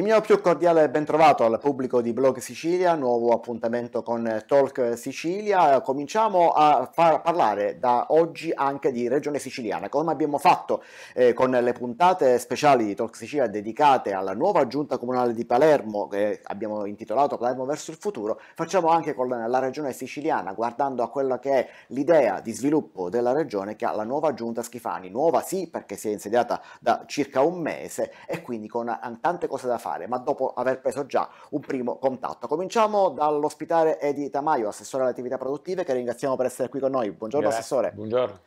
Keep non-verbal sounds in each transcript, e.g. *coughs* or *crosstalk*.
Il mio più cordiale ben trovato al pubblico di Blog Sicilia, nuovo appuntamento con Talk Sicilia. Cominciamo a parlare da oggi anche di Regione Siciliana, come abbiamo fatto eh, con le puntate speciali di Talk Sicilia dedicate alla nuova giunta comunale di Palermo, che abbiamo intitolato Palermo verso il futuro. Facciamo anche con la Regione Siciliana, guardando a quella che è l'idea di sviluppo della Regione che ha la nuova giunta Schifani. Nuova sì, perché si è insediata da circa un mese e quindi con tante cose da fare fare, ma dopo aver preso già un primo contatto. Cominciamo dall'ospitare Edi Tamaio, assessore alle attività produttive, che ringraziamo per essere qui con noi. Buongiorno Grazie. assessore. Buongiorno.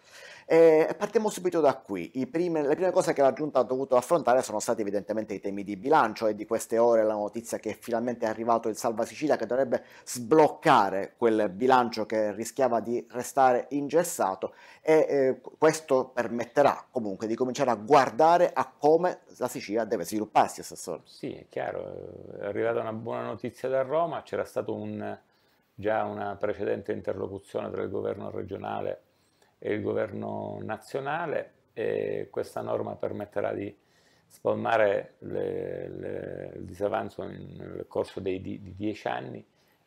Eh, partiamo subito da qui. Prime, le prime cose che la Giunta ha dovuto affrontare sono stati evidentemente i temi di bilancio e di queste ore la notizia che finalmente è arrivato il Salva Sicilia che dovrebbe sbloccare quel bilancio che rischiava di restare ingessato e eh, questo permetterà comunque di cominciare a guardare a come la Sicilia deve svilupparsi, Assessore. Sì, è chiaro, è arrivata una buona notizia da Roma, c'era stato un, già una precedente interlocuzione tra il governo regionale e il governo nazionale e questa norma permetterà di spalmare le, le, il disavanzo nel corso dei, di, di dieci anni,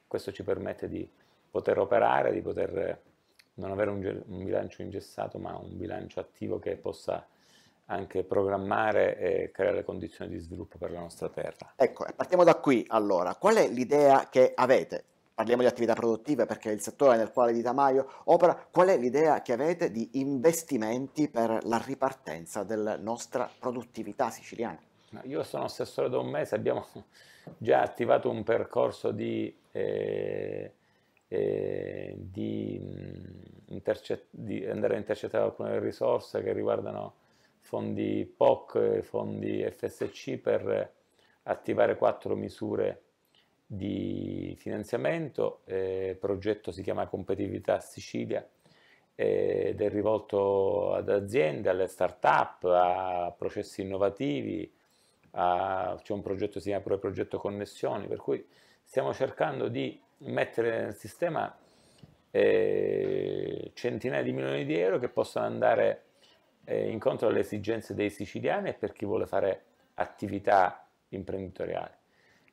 questo ci permette di poter operare, di poter non avere un, un, bilancio ingessato, ma un bilancio attivo che possa anche programmare e creare condizioni di sviluppo per la nostra terra. Ecco, partiamo da qui allora. Qual è l'idea che avete parliamo di attività produttive perché è il settore nel quale Di Tamaio opera, qual è l'idea che avete di investimenti per la ripartenza della nostra produttività siciliana? Io sono assessore da un mese, abbiamo *laughs* già attivato un percorso di, eh, eh, di, mm, di andare a intercettare alcune risorse che riguardano fondi POC, eh, fondi FSC per attivare quattro misure di finanziamento, eh, il progetto si chiama Competitività Sicilia eh, ed è rivolto ad aziende, alle start-up, a processi innovativi, a, c'è un progetto che si chiama proprio Progetto Connessioni, per cui stiamo cercando di mettere nel sistema eh, centinaia di milioni di euro che possano andare eh, incontro alle esigenze dei siciliani e per chi vuole fare attività imprenditoriale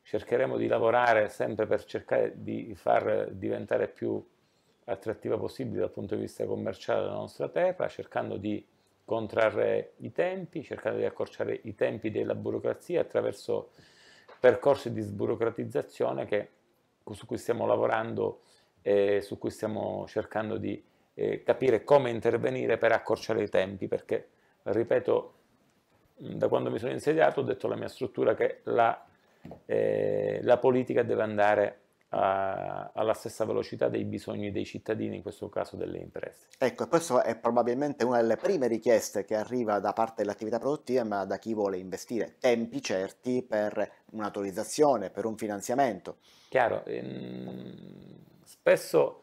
cercheremo di lavorare sempre per cercare di far diventare più attrattiva possibile dal punto di vista commerciale la nostra terra, cercando di contrarre i tempi, cercando di accorciare i tempi della burocrazia attraverso percorsi di sburocratizzazione che, su cui stiamo lavorando e su cui stiamo cercando di eh, capire come intervenire per accorciare i tempi, perché ripeto, da quando mi sono insediato ho detto alla mia struttura che la eh, la politica deve andare a, alla stessa velocità dei bisogni dei cittadini, in questo caso delle imprese. Ecco, e questa è probabilmente una delle prime richieste che arriva da parte dell'attività produttiva, ma da chi vuole investire, tempi certi per un'autorizzazione, per un finanziamento. Chiaro, ehm, spesso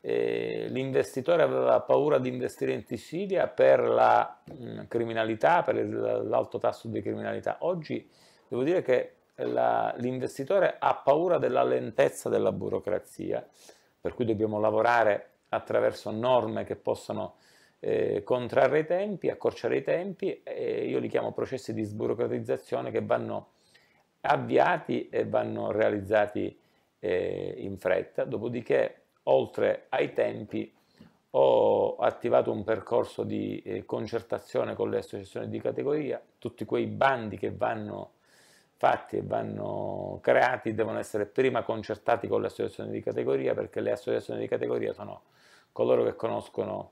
eh, l'investitore aveva paura di investire in Sicilia per la mh, mm, criminalità, per l'alto tasso di criminalità. Oggi devo dire che l'investitore ha paura della lentezza della burocrazia, per cui dobbiamo lavorare attraverso norme che possano eh, contrarre i tempi, accorciare i tempi, e io li chiamo processi di sburocratizzazione che vanno avviati e vanno realizzati eh, in fretta, dopodiché oltre ai tempi ho attivato un percorso di eh, concertazione con le associazioni di categoria, tutti quei bandi che vanno fatti e vanno creati devono essere prima concertati con le associazioni di categoria perché le associazioni di categoria sono coloro che conoscono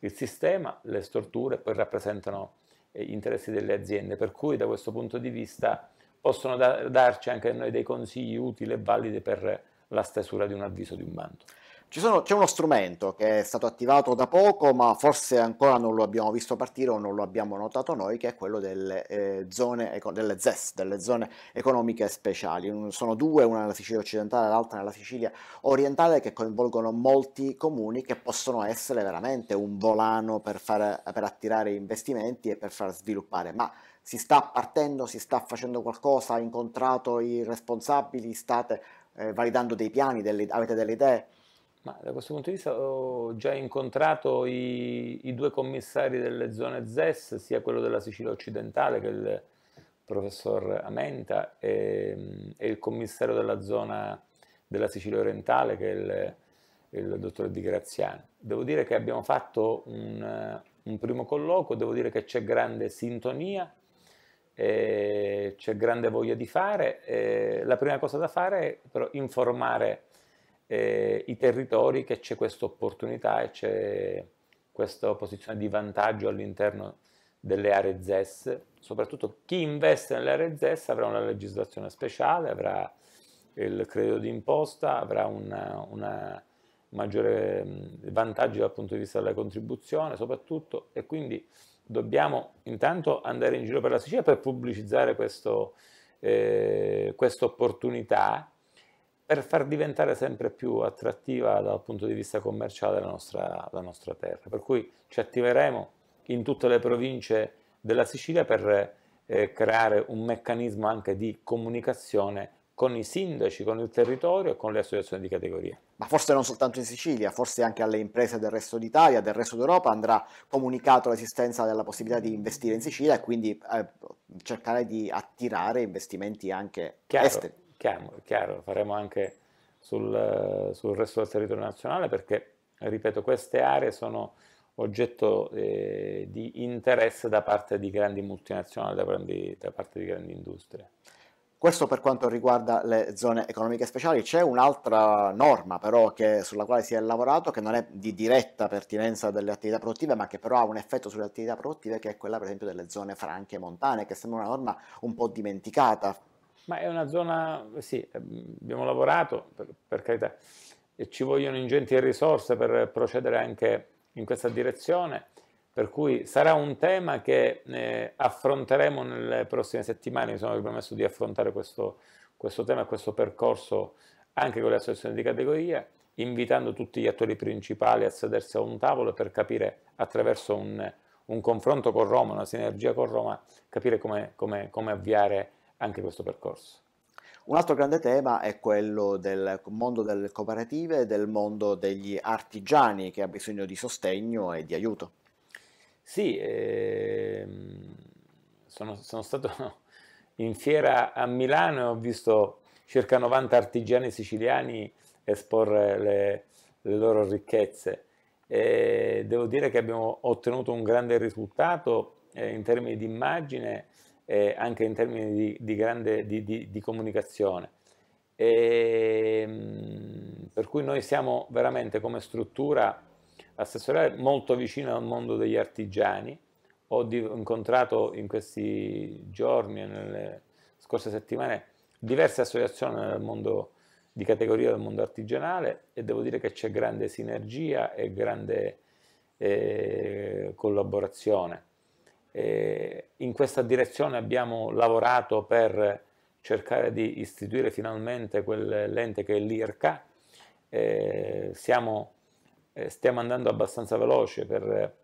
il sistema, le strutture e poi rappresentano eh, gli interessi delle aziende, per cui da questo punto di vista possono darci anche a noi dei consigli utili e validi per la stesura di un avviso di un bando sono, c'è uno strumento che è stato attivato da poco, ma forse ancora non lo abbiamo visto partire o non lo abbiamo notato noi, che è quello delle, eh, zone, delle ZES, delle zone economiche speciali. Sono due, una nella Sicilia occidentale e l'altra nella Sicilia orientale, che coinvolgono molti comuni che possono essere veramente un volano per, far, per attirare investimenti e per far sviluppare. Ma si sta partendo, si sta facendo qualcosa, ha incontrato i responsabili, state eh, validando dei piani, delle, avete delle idee? Ma da questo punto di vista ho già incontrato i, i due commissari delle zone ZES, sia quello della Sicilia occidentale che il professor Amenta e, e il commissario della zona della Sicilia orientale che è il, il dottore Di Graziani. Devo dire che abbiamo fatto un, un primo colloquio, devo dire che c'è grande sintonia, eh, c'è grande voglia di fare. Eh, la prima cosa da fare è però informare eh, i territori che c'è questa opportunità e c'è questa posizione di vantaggio all'interno delle aree ZES, soprattutto chi investe nelle aree ZES avrà una legislazione speciale, avrà il credito d'imposta, avrà un maggiore vantaggio dal punto di vista della contribuzione soprattutto e quindi dobbiamo intanto andare in giro per la Sicilia per pubblicizzare eh, questa eh, opportunità per far diventare sempre più attrattiva dal punto di vista commerciale la nostra, la nostra terra. Per cui ci attiveremo in tutte le province della Sicilia per eh, creare un meccanismo anche di comunicazione con i sindaci, con il territorio e con le associazioni di categoria. Ma forse non soltanto in Sicilia, forse anche alle imprese del resto d'Italia, del resto d'Europa andrà comunicato l'esistenza della possibilità di investire in Sicilia e quindi eh, cercare di attirare investimenti anche Chiaro. esteri. Chiaro, chiaro faremo anche sul, sul, resto del territorio nazionale perché, ripeto, queste aree sono oggetto eh, di interesse da parte di grandi multinazionali, da, grandi, da parte di grandi industrie. Questo per quanto riguarda le zone economiche speciali, c'è un'altra norma però che, sulla quale si è lavorato che non è di diretta pertinenza delle attività produttive ma che però ha un effetto sulle attività produttive che è quella per esempio delle zone franche montane che sembra una norma un po' dimenticata ma è una zona, sì, ehm, abbiamo lavorato, per, per carità, e ci vogliono ingenti risorse per procedere anche in questa direzione, per cui sarà un tema che eh, affronteremo nelle prossime settimane, mi sono permesso di affrontare questo, questo tema e questo percorso anche con le associazioni di categoria, invitando tutti gli attori principali a sedersi a un tavolo per capire attraverso un, un confronto con Roma, una sinergia con Roma, capire come, come, come avviare anche questo percorso. Un altro grande tema è quello del mondo delle cooperative e del mondo degli artigiani che ha bisogno di sostegno e di aiuto. Sì, ehm, sono, sono, stato *laughs* in fiera a Milano e ho visto circa 90 artigiani siciliani esporre le, le loro ricchezze. E devo dire che abbiamo ottenuto un grande risultato eh, in termini di immagine eh, anche in termini di, di grande di, di, di comunicazione. E, ehm, per cui noi siamo veramente come struttura assessoriale molto vicino al mondo degli artigiani. Ho incontrato in questi giorni, nelle scorse settimane, diverse associazioni nel mondo di categoria del mondo artigianale e devo dire che c'è grande sinergia e grande eh, collaborazione. Eh, in questa direzione abbiamo lavorato per cercare di istituire finalmente quell'ente che è l'IRCA, eh, siamo, eh, stiamo andando abbastanza veloce per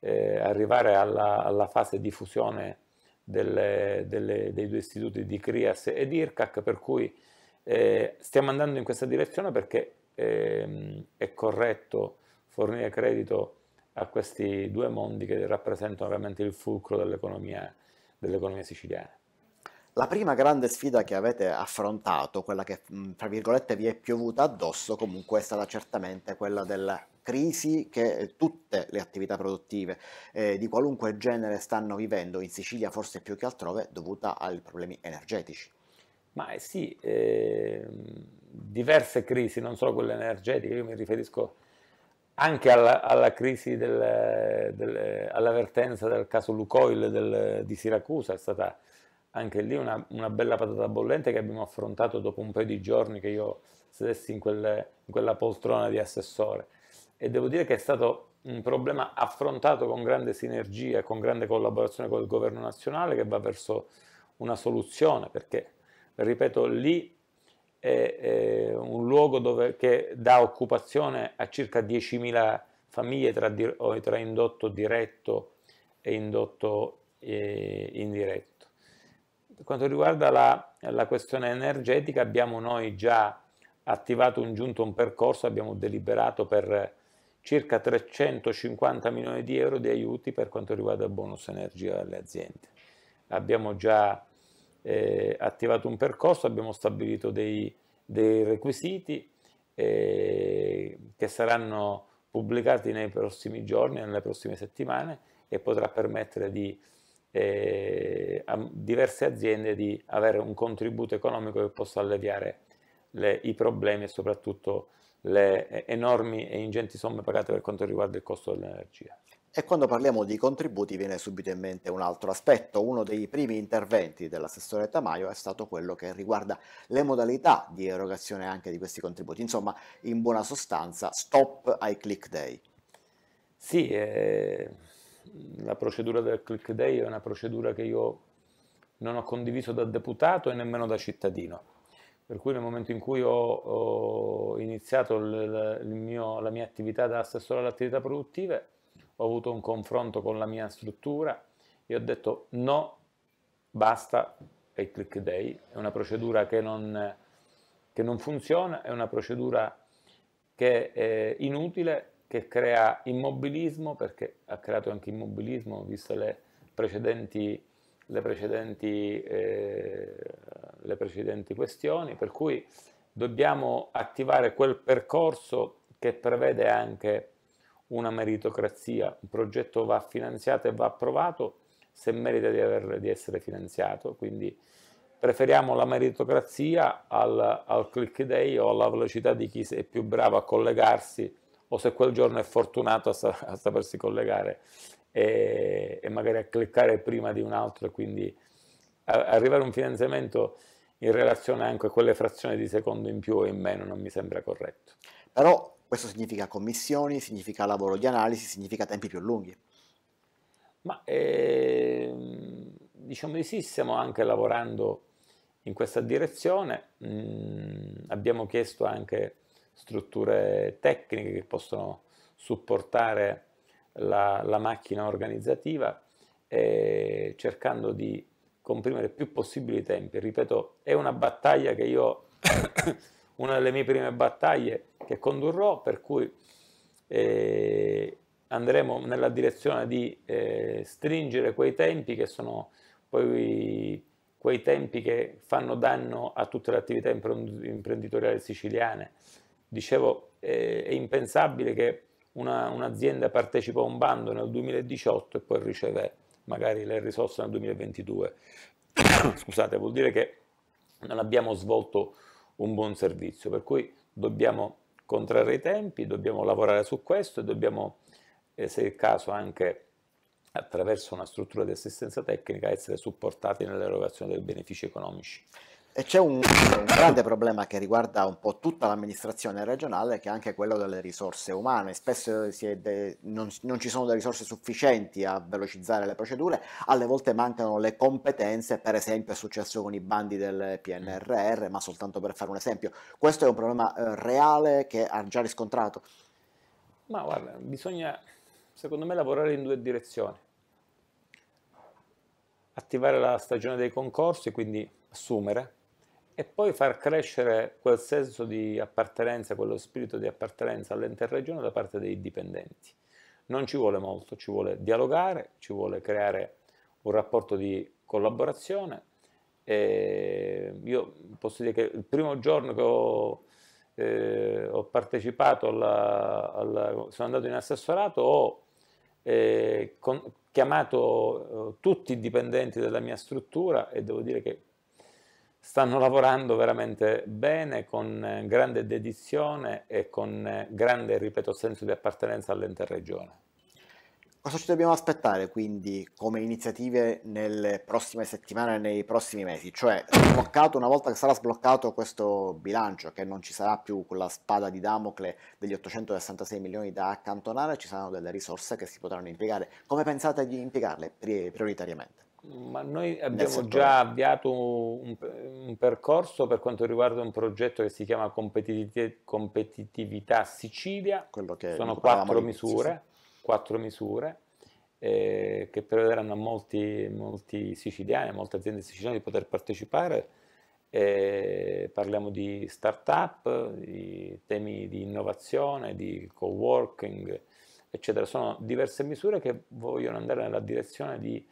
eh, arrivare alla, alla, fase di fusione delle, delle, dei due istituti di CRIAS ed IRCAC, per cui eh, stiamo andando in questa direzione perché ehm, è corretto fornire credito a questi due mondi che rappresentano veramente il fulcro dell'economia, dell'economia siciliana. La prima grande sfida che avete affrontato, quella che tra virgolette vi è piovuta addosso, comunque è stata certamente quella della crisi che eh, tutte le attività produttive eh, di qualunque genere stanno vivendo in Sicilia, forse più che altrove, dovuta ai problemi energetici. Ma eh, sì, eh, diverse crisi, non solo quelle energetiche, io mi riferisco a anche alla, alla crisi, del, del, all'avvertenza del caso Lucoil del, di Siracusa, è stata anche lì una, una, bella patata bollente che abbiamo affrontato dopo un paio di giorni che io sedessi in, quelle, in quella poltrona di assessore. E devo dire che è stato un problema affrontato con grande sinergia, con grande collaborazione con il governo nazionale che va verso una soluzione, perché, ripeto, lì è, è un luogo dove, che dà occupazione a circa 10.000 famiglie tra, tra indotto diretto e indotto eh, indiretto. Per quanto riguarda la, la questione energetica abbiamo noi già attivato un giunto, un percorso, abbiamo deliberato per circa 350 milioni di euro di aiuti per quanto riguarda il bonus energia alle aziende. Abbiamo già eh, attivato un percorso, abbiamo stabilito dei, dei requisiti eh, che saranno pubblicati nei prossimi giorni, nelle prossime settimane e potrà permettere di, eh, a diverse aziende di avere un contributo economico che possa alleviare le, i problemi e soprattutto le eh, enormi e ingenti somme pagate per quanto riguarda il costo dell'energia. E quando parliamo di contributi viene subito in mente un altro aspetto. Uno dei primi interventi dell'assessore Tamaio è stato quello che riguarda le modalità di erogazione anche di questi contributi. Insomma, in buona sostanza, stop ai click day. Sì, eh, la procedura del click day è una procedura che io non ho condiviso da deputato e nemmeno da cittadino. Per cui nel momento in cui ho, ho iniziato il, il mio, la mia attività da assessore alle attività produttive, ho avuto un confronto con la mia struttura e ho detto no, basta ai click day, è una procedura che non, che non funziona, è una procedura che è inutile, che crea immobilismo, perché ha creato anche immobilismo, visto le precedenti, le precedenti, eh, le precedenti questioni, per cui dobbiamo attivare quel percorso che prevede anche una meritocrazia, un progetto va finanziato e va approvato se merita di, aver, di essere finanziato, quindi preferiamo la meritocrazia al, al, click day o alla velocità di chi è più bravo a collegarsi o se quel giorno è fortunato a, a sapersi collegare e, e, magari a cliccare prima di un altro e quindi a, arrivare a un finanziamento in relazione anche a quelle frazioni di secondo in più o in meno non mi sembra corretto. Però questo significa commissioni, significa lavoro di analisi, significa tempi più lunghi. Ma ehm, diciamo di sì, stiamo anche lavorando in questa direzione. Mm, abbiamo chiesto anche strutture tecniche che possono supportare la, la macchina organizzativa eh, cercando di comprimere il più possibile i tempi. Ripeto, è una battaglia che io una delle mie prime battaglie che condurrò, per cui eh, andremo nella direzione di eh, stringere quei tempi che sono poi quei tempi che fanno danno a tutte le attività imprenditoriali siciliane. Dicevo, eh, è impensabile che una, un'azienda partecipa a un bando nel 2018 e poi riceve magari le risorse nel 2022. *coughs* Scusate, vuol dire che non abbiamo svolto un buon servizio. Per cui dobbiamo contrarre i tempi, dobbiamo lavorare su questo e dobbiamo, eh, se è il caso, anche attraverso una struttura di assistenza tecnica essere supportati nell'erogazione dei benefici economici. E c'è un, un, grande problema che riguarda un po' tutta l'amministrazione regionale, che è anche quello delle risorse umane. Spesso de, non, non, ci sono delle risorse sufficienti a velocizzare le procedure, alle volte mancano le competenze, per esempio è successo con i bandi del PNRR, ma soltanto per fare un esempio. Questo è un problema eh, reale che ha già riscontrato. Ma guarda, bisogna, secondo me, lavorare in due direzioni. Attivare la stagione dei concorsi, quindi assumere e poi far crescere quel senso di appartenenza, quello spirito di appartenenza all'interregione da parte dei dipendenti. Non ci vuole molto, ci vuole dialogare, ci vuole creare un rapporto di collaborazione. E io posso dire che il primo giorno che ho, eh, ho partecipato, alla, alla, sono andato in assessorato, ho eh, con, chiamato eh, tutti i dipendenti della mia struttura e devo dire che stanno lavorando veramente bene, con eh, grande dedizione e con eh, grande, ripeto, senso di appartenenza all'interregione. Cosa ci dobbiamo aspettare quindi come iniziative nelle prossime settimane e nei prossimi mesi? Cioè, una volta che sarà sbloccato questo bilancio, che non ci sarà più quella spada di Damocle degli 866 milioni da accantonare, ci saranno delle risorse che si potranno impiegare. Come pensate di impiegarle prioritariamente? Ma noi abbiamo già avviato un, un, percorso per quanto riguarda un progetto che si chiama Competitiv Competitività Sicilia. Sono quattro misure, quattro misure eh, che prevederanno a molti, molti siciliani, a molte aziende siciliane di poter partecipare. Eh, parliamo di start-up, di temi di innovazione, di co-working, eccetera. Sono diverse misure che vogliono andare nella direzione di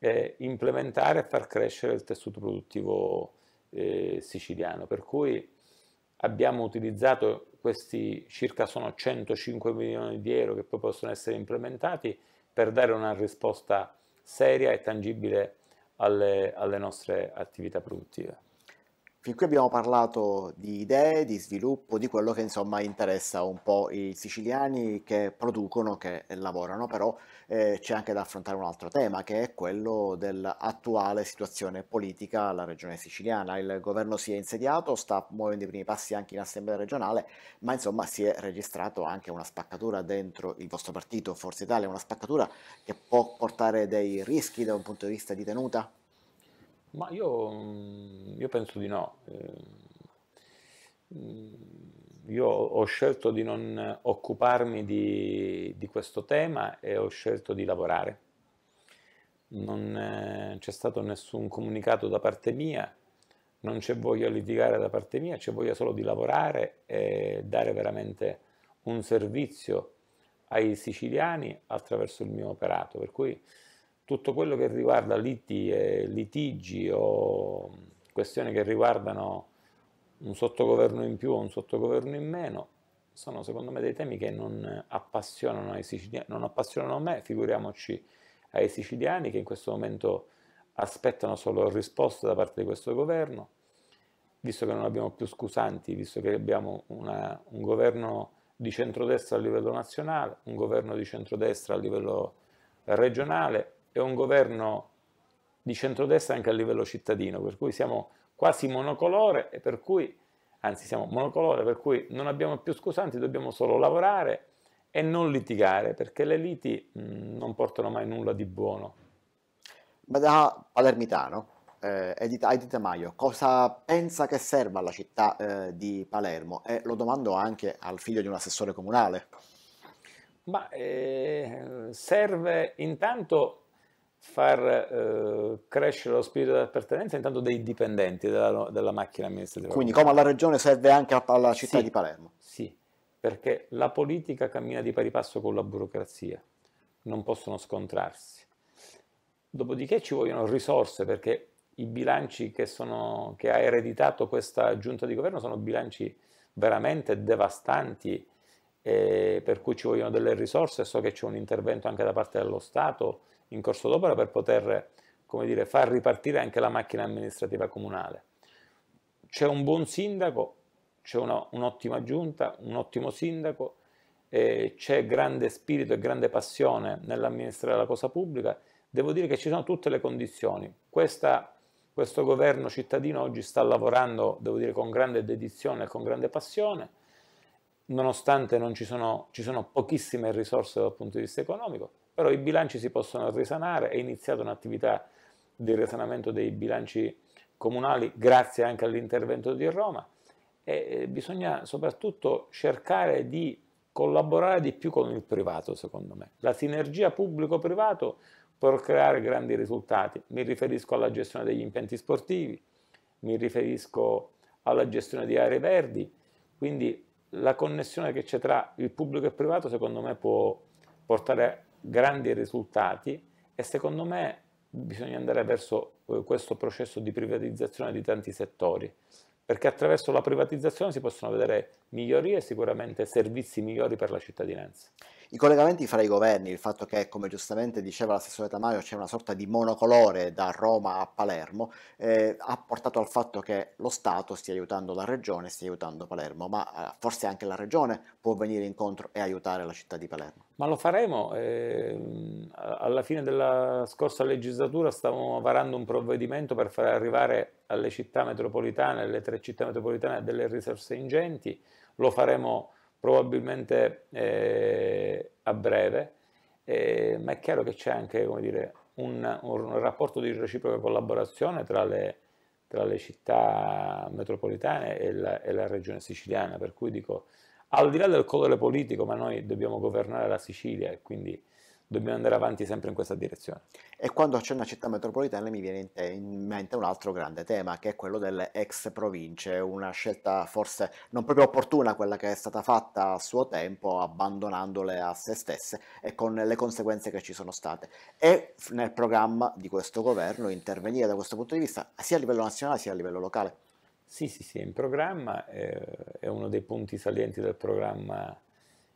eh, implementare e far crescere il tessuto produttivo eh, siciliano. Per cui abbiamo utilizzato questi circa 105 milioni di euro che poi possono essere implementati per dare una risposta seria e tangibile alle, alle nostre attività produttive. Fin qui abbiamo parlato di idee, di sviluppo, di quello che insomma interessa un po' i siciliani che producono, che lavorano, però eh, c'è anche da affrontare un altro tema che è quello dell'attuale situazione politica alla regione siciliana. Il governo si è insediato, sta muovendo i primi passi anche in assemblea regionale, ma insomma si è registrato anche una spaccatura dentro il vostro partito, Forza Italia, una spaccatura che può portare dei rischi da un punto di vista di tenuta? Ma io, mm, io penso di no. Ehm, io ho scelto di non occuparmi di, di questo tema e ho scelto di lavorare. Non eh, c'è stato nessun comunicato da parte mia, non c'è voglia di litigare da parte mia, c'è voglia solo di lavorare e dare veramente un servizio ai siciliani attraverso il mio operato. Per cui tutto quello che riguarda liti e litigi o questioni che riguardano un sottogoverno in più o un sottogoverno in meno sono secondo me dei temi che non appassionano, ai siciliani, non appassionano me, figuriamoci ai siciliani che in questo momento aspettano solo risposte da parte di questo governo, visto che non abbiamo più scusanti, visto che abbiamo una, un governo di centrodestra a livello nazionale, un governo di centrodestra a livello regionale, è un governo di centrodestra anche a livello cittadino, per cui siamo quasi monocolore e per cui, anzi siamo monocolore, per cui non abbiamo più scusanti, dobbiamo solo lavorare e non litigare, perché le liti mh, mm, non portano mai nulla di buono. Ma da palermitano, eh, Edita, Edita Maio, cosa pensa che serva alla città eh, di Palermo? E lo domando anche al figlio di un assessore comunale. Ma eh, serve intanto far eh, crescere lo spirito di appartenenza intanto dei dipendenti della, della, macchina amministrativa. Quindi come alla regione serve anche alla città sì, di Palermo. Sì, perché la politica cammina di pari passo con la burocrazia, non possono scontrarsi. Dopodiché ci vogliono risorse perché i bilanci che, sono, che ha ereditato questa giunta di governo sono bilanci veramente devastanti eh, per cui ci vogliono delle risorse, so che c'è un intervento anche da parte dello Stato in corso d'opera per poter dire, far ripartire anche la macchina amministrativa comunale. C'è un buon sindaco, c'è un'ottima giunta, un ottimo sindaco, eh, c'è grande spirito e grande passione nell'amministrare la cosa pubblica, devo dire che ci sono tutte le condizioni. Questa, questo governo cittadino oggi sta lavorando, devo dire, con grande dedizione e con grande passione, nonostante non ci, sono, ci sono pochissime risorse dal punto di vista economico, però i bilanci si possono risanare, è iniziata un'attività di risanamento dei bilanci comunali grazie anche all'intervento di Roma e bisogna soprattutto cercare di collaborare di più con il privato, secondo me. La sinergia pubblico-privato può creare grandi risultati. Mi riferisco alla gestione degli impianti sportivi, mi riferisco alla gestione di aree verdi, quindi la connessione che c'è tra il pubblico e il privato secondo me può portare grandi risultati e secondo me bisogna andare verso eh, questo processo di privatizzazione di tanti settori, perché attraverso la privatizzazione si possono vedere migliorie e sicuramente servizi migliori per la cittadinanza. I collegamenti fra i governi, il fatto che, come giustamente diceva l'assessore Tamaio, c'è una sorta di monocolore da Roma a Palermo, eh, ha portato al fatto che lo Stato stia aiutando la regione, stia aiutando Palermo, ma eh, forse anche la regione può venire incontro e aiutare la città di Palermo. Ma lo faremo. Eh, alla fine della scorsa legislatura stavamo varando un provvedimento per far arrivare alle città metropolitane, alle tre città metropolitane, delle risorse ingenti. Lo faremo probabilmente eh, a breve, eh, ma è chiaro che c'è anche dire, un, un, rapporto di reciproca collaborazione tra le, tra le città metropolitane e la, e la, regione siciliana, per cui dico, al di là del colore politico, ma noi dobbiamo governare la Sicilia e quindi dobbiamo andare avanti sempre in questa direzione. E quando c'è una città metropolitana mi viene in, mente un altro grande tema che è quello delle ex province, una scelta forse non proprio opportuna quella che è stata fatta a suo tempo abbandonandole a se stesse e con le conseguenze che ci sono state. È nel programma di questo governo intervenire da questo punto di vista sia a livello nazionale sia a livello locale. Sì, sì, sì, è in programma, è uno dei punti salienti del programma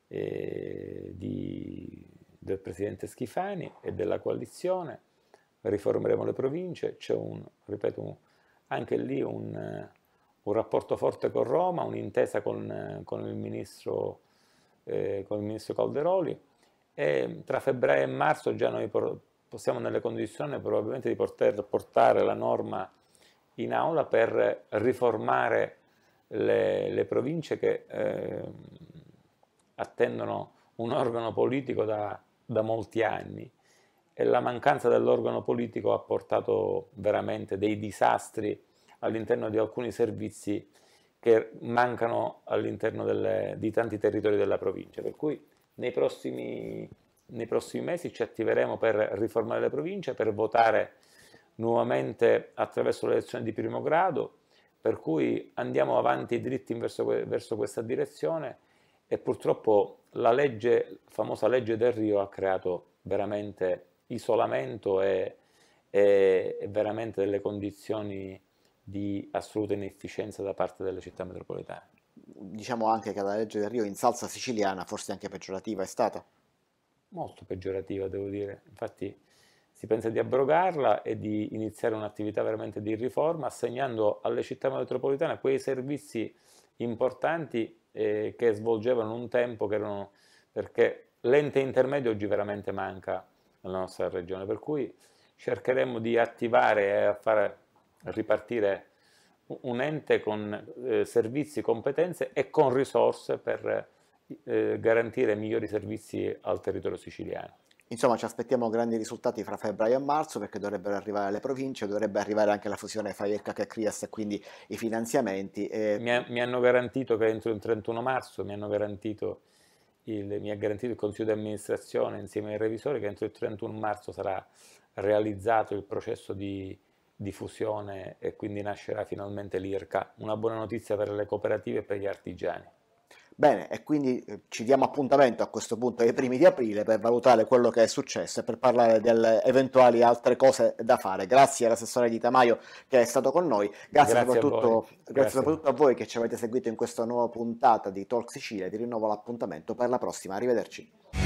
eh, di del presidente Schifani e della coalizione, riformeremo le province, c'è un, ripeto, un, anche lì un, eh, un, rapporto forte con Roma, un'intesa con, eh, con, il ministro, eh, con, il ministro, Calderoli e tra febbraio e marzo già noi por, siamo nelle condizioni probabilmente di poter portare la norma in aula per riformare le, le province che eh, attendono un organo politico da, da molti anni e la mancanza dell'organo politico ha portato veramente dei disastri all'interno di alcuni servizi che mancano all'interno delle, di tanti territori della provincia. Per cui nei prossimi, nei prossimi mesi ci attiveremo per riformare le province, per votare nuovamente attraverso le elezioni di primo grado, per cui andiamo avanti dritti verso, verso questa direzione e purtroppo la, legge, la famosa legge del Rio ha creato veramente isolamento e, e, e veramente delle condizioni di assoluta inefficienza da parte delle città metropolitane. Diciamo anche che la legge del Rio in salsa siciliana, forse anche peggiorativa, è stata? Molto peggiorativa, devo dire. Infatti si pensa di abrogarla e di iniziare un'attività veramente di riforma, assegnando alle città metropolitane quei servizi importanti eh, che svolgevano un tempo che erano, perché l'ente intermedio oggi veramente manca nella nostra regione, per cui cercheremo di attivare e far ripartire un ente con eh, servizi, competenze e con risorse per eh, garantire migliori servizi al territorio siciliano. Insomma, ci aspettiamo grandi risultati fra febbraio e marzo perché dovrebbero arrivare le province, dovrebbe arrivare anche la fusione fra IRCAC e CRIAS e quindi i finanziamenti. E... Mi, ha, mi, hanno garantito che entro il 31 marzo mi hanno garantito il, mi ha garantito il Consiglio di amministrazione insieme ai revisori che entro il 31 marzo sarà realizzato il processo di, di fusione e quindi nascerà finalmente l'IRCA. Una buona notizia per le cooperative e per gli artigiani. Bene, e quindi eh, ci diamo appuntamento a questo punto ai primi di aprile per valutare quello che è successo e per parlare delle eventuali altre cose da fare. Grazie all'assessore di Tamaio che è stato con noi, grazie, grazie, soprattutto, a grazie, soprattutto, a voi che ci avete seguito in questa nuova puntata di Talk Sicilia, vi rinnovo l'appuntamento per la prossima, arrivederci.